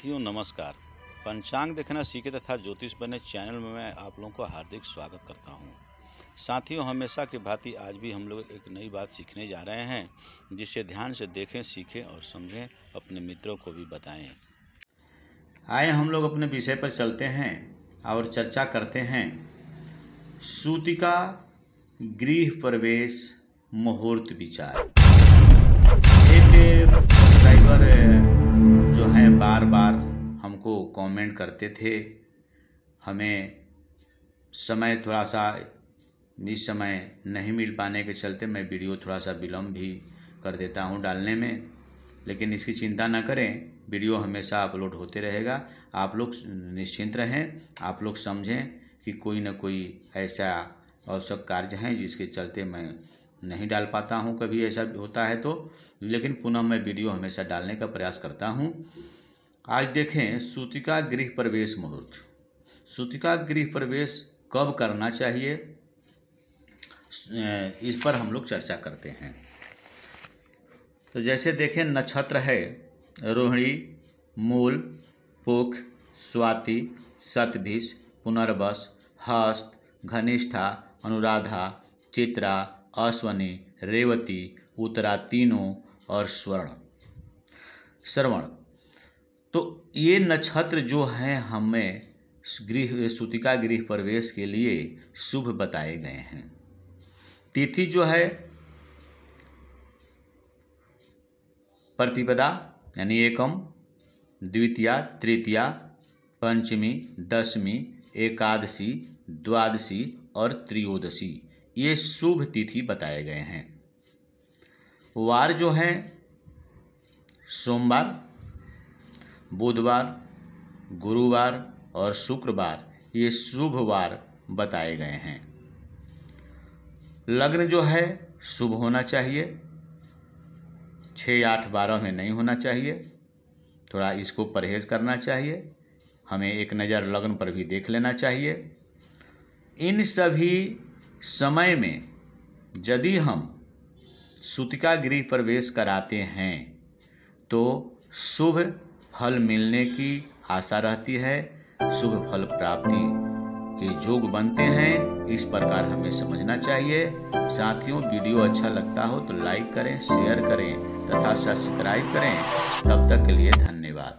साथियों नमस्कार पंचांग देखना सीखे तथा ज्योतिष बने चैनल में मैं आप लोगों का हार्दिक स्वागत करता हूं। साथियों हमेशा की भांति आज भी हम लोग एक नई बात सीखने जा रहे हैं जिसे ध्यान से देखें सीखें और समझें अपने मित्रों को भी बताएं। आए हम लोग अपने विषय पर चलते हैं और चर्चा करते हैं सूतिका गृह प्रवेश मुहूर्त विचार एक सब्सक्राइबर जो हैं बार बार हमको कमेंट करते थे हमें समय थोड़ा सा इस समय नहीं मिल पाने के चलते मैं वीडियो थोड़ा सा विलम्ब भी कर देता हूं डालने में लेकिन इसकी चिंता ना करें वीडियो हमेशा अपलोड होते रहेगा आप लोग निश्चिंत रहें आप लोग समझें कि कोई ना कोई ऐसा आवश्यक कार्य हैं जिसके चलते मैं नहीं डाल पाता हूँ कभी ऐसा होता है तो लेकिन पुनः मैं वीडियो हमेशा डालने का प्रयास करता हूँ आज देखें सूतिका गृह प्रवेश मुहूर्त सूतिका गृह प्रवेश कब करना चाहिए इस पर हम लोग चर्चा करते हैं तो जैसे देखें नक्षत्र है रोहिणी मूल पुख स्वाति सतभिष पुनर्वस हस्त घनिष्ठा अनुराधा चित्रा अश्वनी रेवती उत्तरा तीनों और स्वर्ण श्रवण तो ये नक्षत्र जो हैं हमें गृह सूतिका गृह प्रवेश के लिए शुभ बताए गए हैं तिथि जो है प्रतिपदा यानी एकम द्वितीया तृतीया पंचमी दशमी एकादशी द्वादशी और त्रियोदशी ये शुभ तिथि बताए गए हैं वार जो है सोमवार बुधवार गुरुवार और शुक्रवार ये शुभ वार बताए गए हैं लग्न जो है शुभ होना चाहिए छः आठ बारह में नहीं होना चाहिए थोड़ा इसको परहेज करना चाहिए हमें एक नज़र लग्न पर भी देख लेना चाहिए इन सभी समय में यदि हम सुतिका गृह प्रवेश कराते हैं तो शुभ फल मिलने की आशा रहती है शुभ फल प्राप्ति के योग बनते हैं इस प्रकार हमें समझना चाहिए साथियों वीडियो अच्छा लगता हो तो लाइक करें शेयर करें तथा सब्सक्राइब करें तब तक के लिए धन्यवाद